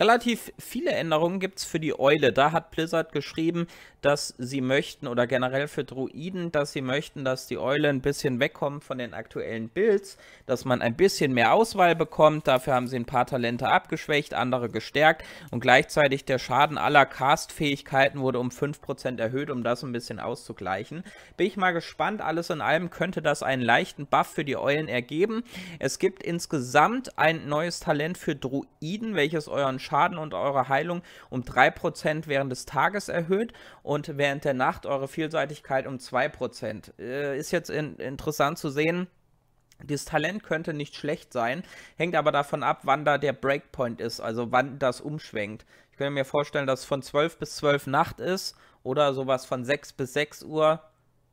Relativ viele Änderungen gibt es für die Eule. Da hat Blizzard geschrieben, dass sie möchten, oder generell für Druiden, dass sie möchten, dass die Eule ein bisschen wegkommt von den aktuellen Builds, dass man ein bisschen mehr Auswahl bekommt. Dafür haben sie ein paar Talente abgeschwächt, andere gestärkt und gleichzeitig der Schaden aller Cast-Fähigkeiten wurde um 5% erhöht, um das ein bisschen auszugleichen. Bin ich mal gespannt. Alles in allem könnte das einen leichten Buff für die Eulen ergeben. Es gibt insgesamt ein neues Talent für Druiden, welches euren Schaden und eure Heilung um 3% während des Tages erhöht und während der Nacht eure Vielseitigkeit um 2%. Äh, ist jetzt in, interessant zu sehen. Dieses Talent könnte nicht schlecht sein, hängt aber davon ab, wann da der Breakpoint ist, also wann das umschwenkt. Ich könnte mir vorstellen, dass es von 12 bis 12 Nacht ist oder sowas von 6 bis 6 Uhr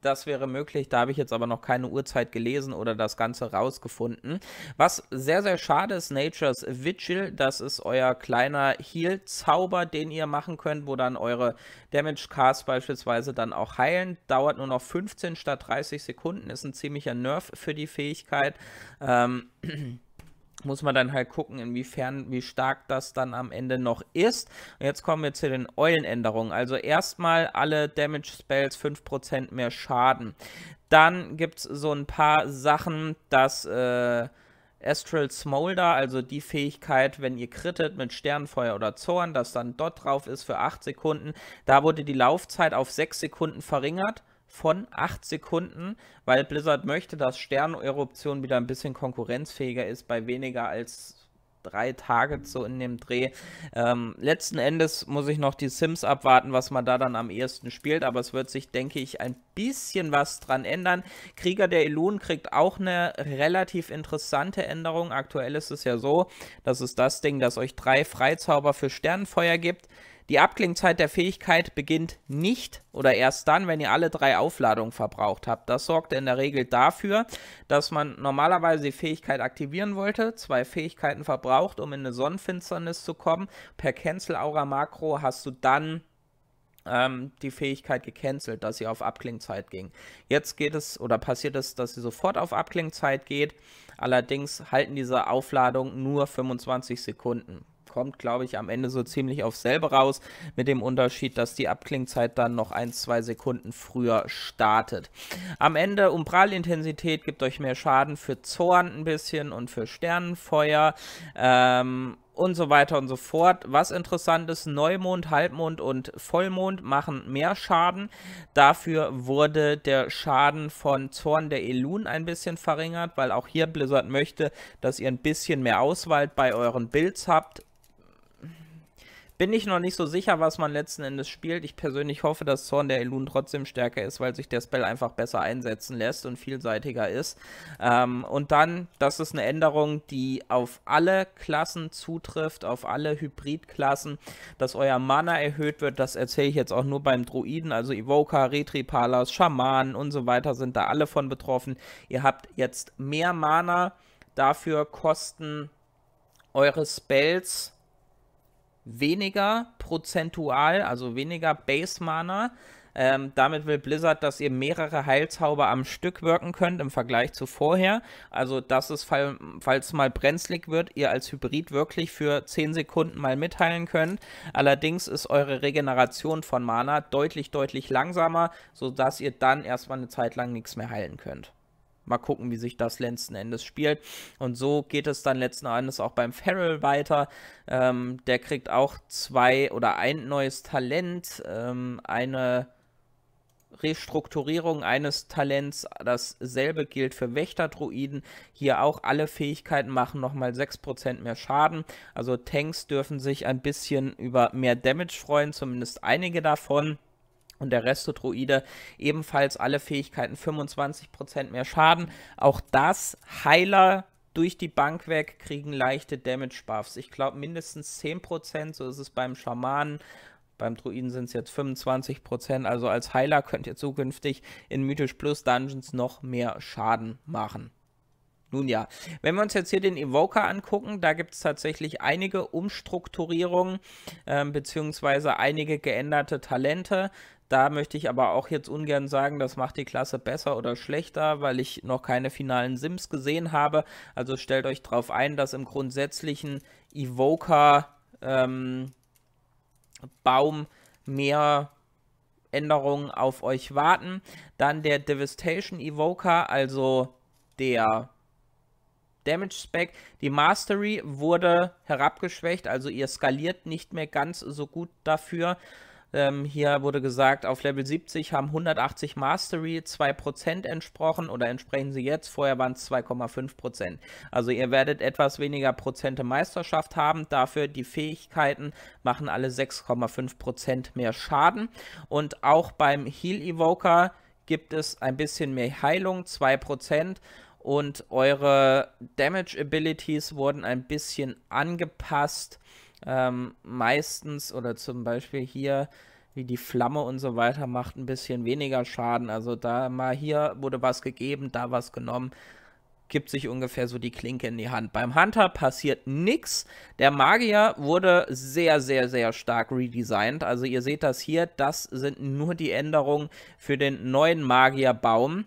das wäre möglich, da habe ich jetzt aber noch keine Uhrzeit gelesen oder das Ganze rausgefunden. Was sehr, sehr schade ist, Nature's Vigil, das ist euer kleiner Heal-Zauber, den ihr machen könnt, wo dann eure Damage-Cars beispielsweise dann auch heilen. Dauert nur noch 15 statt 30 Sekunden, ist ein ziemlicher Nerv für die Fähigkeit. Ähm muss man dann halt gucken, inwiefern, wie stark das dann am Ende noch ist. Und jetzt kommen wir zu den Eulenänderungen. Also erstmal alle Damage Spells 5% mehr Schaden. Dann gibt es so ein paar Sachen, dass äh, Astral Smolder, also die Fähigkeit, wenn ihr krittet mit Sternfeuer oder Zorn, dass dann dort drauf ist für 8 Sekunden. Da wurde die Laufzeit auf 6 Sekunden verringert von 8 Sekunden, weil Blizzard möchte, dass Sterneruption wieder ein bisschen konkurrenzfähiger ist bei weniger als drei Tage so in dem Dreh. Ähm, letzten Endes muss ich noch die Sims abwarten, was man da dann am ehesten spielt, aber es wird sich, denke ich, ein bisschen was dran ändern. Krieger der Elun kriegt auch eine relativ interessante Änderung. Aktuell ist es ja so, dass es das Ding, das euch drei Freizauber für Sternenfeuer gibt. Die Abklingzeit der Fähigkeit beginnt nicht oder erst dann, wenn ihr alle drei Aufladungen verbraucht habt. Das sorgt in der Regel dafür, dass man normalerweise die Fähigkeit aktivieren wollte, zwei Fähigkeiten verbraucht, um in eine Sonnenfinsternis zu kommen. Per Cancel Aura Makro hast du dann ähm, die Fähigkeit gecancelt, dass sie auf Abklingzeit ging. Jetzt geht es oder passiert es, dass sie sofort auf Abklingzeit geht. Allerdings halten diese Aufladungen nur 25 Sekunden kommt, glaube ich, am Ende so ziemlich aufs selbe raus, mit dem Unterschied, dass die Abklingzeit dann noch ein, zwei Sekunden früher startet. Am Ende Umbralintensität gibt euch mehr Schaden für Zorn ein bisschen und für Sternenfeuer. Ähm, und so weiter und so fort. Was interessant ist, Neumond, Halbmond und Vollmond machen mehr Schaden. Dafür wurde der Schaden von Zorn der Elun ein bisschen verringert, weil auch hier Blizzard möchte, dass ihr ein bisschen mehr Auswahl bei euren Builds habt bin ich noch nicht so sicher, was man letzten Endes spielt. Ich persönlich hoffe, dass Zorn der Elun trotzdem stärker ist, weil sich der Spell einfach besser einsetzen lässt und vielseitiger ist. Ähm, und dann, das ist eine Änderung, die auf alle Klassen zutrifft, auf alle Hybridklassen, dass euer Mana erhöht wird. Das erzähle ich jetzt auch nur beim Druiden, also Evoker, Retripalas, Schamanen und so weiter sind da alle von betroffen. Ihr habt jetzt mehr Mana, dafür kosten eure Spells weniger prozentual, also weniger Base Mana. Ähm, damit will Blizzard, dass ihr mehrere Heilzauber am Stück wirken könnt im Vergleich zu vorher. Also, dass es, fall, falls mal brenzlig wird, ihr als Hybrid wirklich für 10 Sekunden mal mitteilen könnt. Allerdings ist eure Regeneration von Mana deutlich, deutlich langsamer, sodass ihr dann erstmal eine Zeit lang nichts mehr heilen könnt. Mal gucken, wie sich das letzten Endes spielt. Und so geht es dann letzten Endes auch beim Farrell weiter. Ähm, der kriegt auch zwei oder ein neues Talent, ähm, eine Restrukturierung eines Talents. Dasselbe gilt für Wächterdruiden. Hier auch alle Fähigkeiten machen nochmal 6% mehr Schaden. Also Tanks dürfen sich ein bisschen über mehr Damage freuen, zumindest einige davon und der Resto-Druide ebenfalls alle Fähigkeiten 25% mehr Schaden. Auch das Heiler durch die Bank weg kriegen leichte Damage-Buffs. Ich glaube mindestens 10%, so ist es beim Schamanen. Beim Druiden sind es jetzt 25%. Also als Heiler könnt ihr zukünftig in Mythisch Plus Dungeons noch mehr Schaden machen. Nun ja, wenn wir uns jetzt hier den Evoker angucken, da gibt es tatsächlich einige Umstrukturierungen äh, beziehungsweise einige geänderte Talente. Da möchte ich aber auch jetzt ungern sagen, das macht die Klasse besser oder schlechter, weil ich noch keine finalen Sims gesehen habe. Also stellt euch darauf ein, dass im grundsätzlichen Evoker ähm, Baum mehr Änderungen auf euch warten. Dann der Devastation Evoker, also der Damage Spec. Die Mastery wurde herabgeschwächt, also ihr skaliert nicht mehr ganz so gut dafür. Ähm, hier wurde gesagt, auf Level 70 haben 180 Mastery 2% entsprochen oder entsprechen sie jetzt. Vorher waren es 2,5%. Also ihr werdet etwas weniger Prozente Meisterschaft haben. Dafür die Fähigkeiten machen alle 6,5% mehr Schaden. Und auch beim Heal Evoker gibt es ein bisschen mehr Heilung, 2%. Und eure Damage Abilities wurden ein bisschen angepasst. Ähm, meistens oder zum Beispiel hier, wie die Flamme und so weiter, macht ein bisschen weniger Schaden. Also da mal hier wurde was gegeben, da was genommen gibt sich ungefähr so die Klinke in die Hand. Beim Hunter passiert nichts. Der Magier wurde sehr, sehr, sehr stark redesigned. Also ihr seht das hier, das sind nur die Änderungen für den neuen Magierbaum.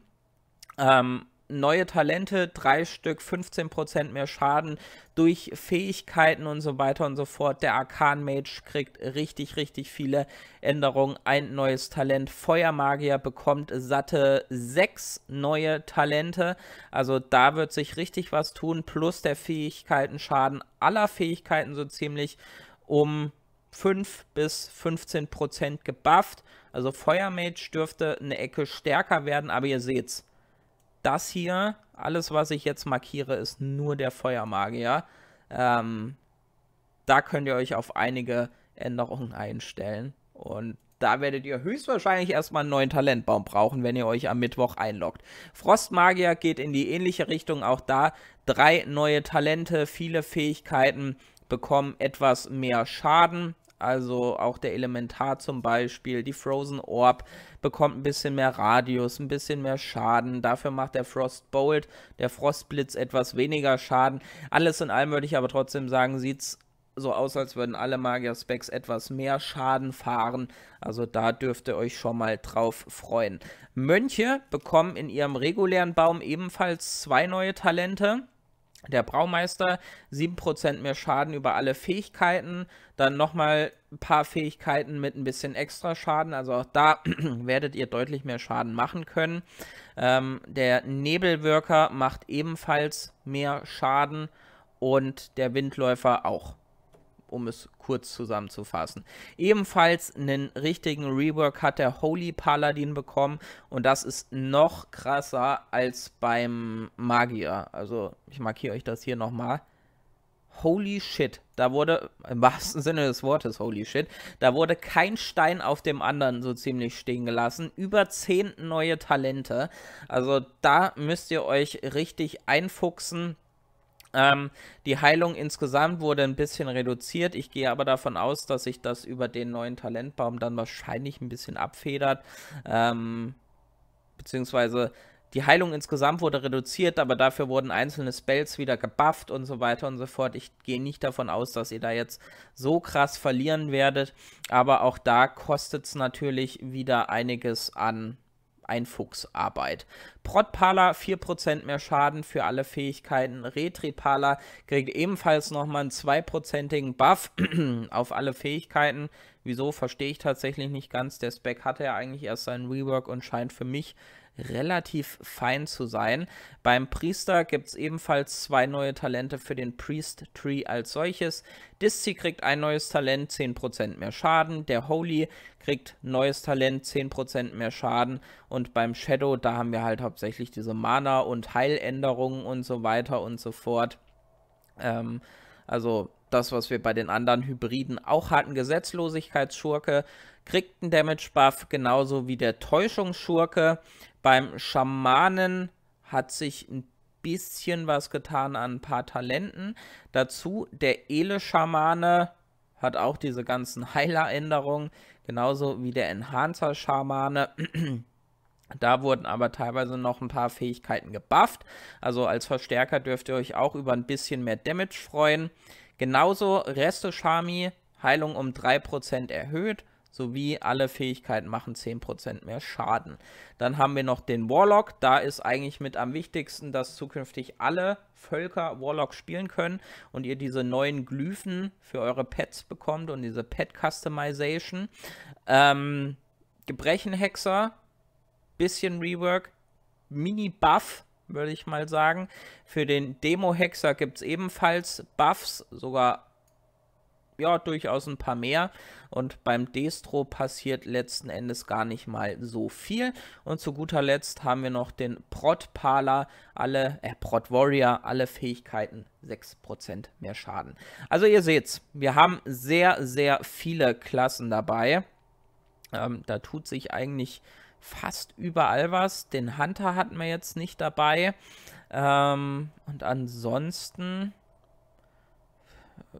Ähm, neue Talente, drei Stück, 15% mehr Schaden durch Fähigkeiten und so weiter und so fort. Der Arkan Mage kriegt richtig, richtig viele Änderungen. Ein neues Talent. Feuermagier bekommt satte sechs neue Talente. Also da wird sich richtig was tun. Plus der Fähigkeiten Schaden aller Fähigkeiten so ziemlich um 5 bis 15% gebufft. Also Feuermage dürfte eine Ecke stärker werden, aber ihr seht's das hier, alles was ich jetzt markiere, ist nur der Feuermagier. Ähm, da könnt ihr euch auf einige Änderungen einstellen. Und da werdet ihr höchstwahrscheinlich erstmal einen neuen Talentbaum brauchen, wenn ihr euch am Mittwoch einloggt. Frostmagier geht in die ähnliche Richtung, auch da drei neue Talente, viele Fähigkeiten bekommen etwas mehr Schaden. Also auch der Elementar zum Beispiel, die Frozen Orb bekommt ein bisschen mehr Radius, ein bisschen mehr Schaden. Dafür macht der Frostbolt, der Frostblitz etwas weniger Schaden. Alles in allem würde ich aber trotzdem sagen, sieht es so aus, als würden alle Magier-Specs etwas mehr Schaden fahren. Also da dürft ihr euch schon mal drauf freuen. Mönche bekommen in ihrem regulären Baum ebenfalls zwei neue Talente der Braumeister, 7% mehr Schaden über alle Fähigkeiten, dann nochmal ein paar Fähigkeiten mit ein bisschen extra Schaden, also auch da werdet ihr deutlich mehr Schaden machen können. Ähm, der Nebelwirker macht ebenfalls mehr Schaden und der Windläufer auch um es kurz zusammenzufassen. Ebenfalls einen richtigen Rework hat der Holy Paladin bekommen und das ist noch krasser als beim Magier. Also ich markiere euch das hier nochmal. Holy shit, da wurde, im wahrsten Sinne des Wortes, holy shit, da wurde kein Stein auf dem anderen so ziemlich stehen gelassen. Über zehn neue Talente. Also da müsst ihr euch richtig einfuchsen ähm, die Heilung insgesamt wurde ein bisschen reduziert. Ich gehe aber davon aus, dass sich das über den neuen Talentbaum dann wahrscheinlich ein bisschen abfedert. Ähm, beziehungsweise die Heilung insgesamt wurde reduziert, aber dafür wurden einzelne Spells wieder gebufft und so weiter und so fort. Ich gehe nicht davon aus, dass ihr da jetzt so krass verlieren werdet, aber auch da kostet es natürlich wieder einiges an ein Einfuchsarbeit. Protpala 4% mehr Schaden für alle Fähigkeiten. Retripala kriegt ebenfalls nochmal einen 2%igen Buff auf alle Fähigkeiten. Wieso verstehe ich tatsächlich nicht ganz. Der Spec hatte ja eigentlich erst seinen Rework und scheint für mich relativ fein zu sein. Beim Priester gibt es ebenfalls zwei neue Talente für den Priest Tree als solches. Diszi kriegt ein neues Talent, 10% mehr Schaden. Der Holy kriegt neues Talent, 10% mehr Schaden. Und beim Shadow, da haben wir halt hauptsächlich diese Mana und Heiländerungen und so weiter und so fort. Ähm, also das, was wir bei den anderen Hybriden auch hatten. Gesetzlosigkeitsschurke kriegt einen Damage-Buff, genauso wie der Täuschungsschurke. Beim Schamanen hat sich ein bisschen was getan an ein paar Talenten. Dazu der Ele-Schamane hat auch diese ganzen Heileränderungen, genauso wie der Enhancer-Schamane. Da wurden aber teilweise noch ein paar Fähigkeiten gebufft. Also als Verstärker dürft ihr euch auch über ein bisschen mehr Damage freuen. Genauso Reste Shami, Heilung um 3% erhöht, sowie alle Fähigkeiten machen 10% mehr Schaden. Dann haben wir noch den Warlock. Da ist eigentlich mit am wichtigsten, dass zukünftig alle Völker Warlock spielen können und ihr diese neuen Glyphen für eure Pets bekommt und diese Pet-Customization. Ähm, Gebrechenhexer, bisschen Rework, Mini-Buff würde ich mal sagen. Für den Demo-Hexer gibt es ebenfalls Buffs, sogar ja, durchaus ein paar mehr. Und beim Destro passiert letzten Endes gar nicht mal so viel. Und zu guter Letzt haben wir noch den Prot parler alle, äh, Prot Warrior, alle Fähigkeiten 6% mehr Schaden. Also ihr seht's, wir haben sehr, sehr viele Klassen dabei. Ähm, da tut sich eigentlich fast überall was. Den Hunter hatten wir jetzt nicht dabei. Ähm, und ansonsten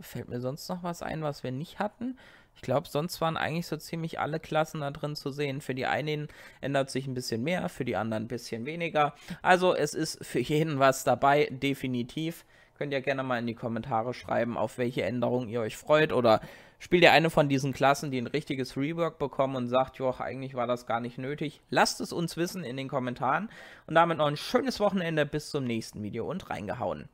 fällt mir sonst noch was ein, was wir nicht hatten. Ich glaube, sonst waren eigentlich so ziemlich alle Klassen da drin zu sehen. Für die einen ändert sich ein bisschen mehr, für die anderen ein bisschen weniger. Also es ist für jeden was dabei, definitiv. Könnt ihr gerne mal in die Kommentare schreiben, auf welche Änderungen ihr euch freut. Oder spielt ihr eine von diesen Klassen, die ein richtiges Rework bekommen und sagt, joach, eigentlich war das gar nicht nötig. Lasst es uns wissen in den Kommentaren. Und damit noch ein schönes Wochenende, bis zum nächsten Video und reingehauen.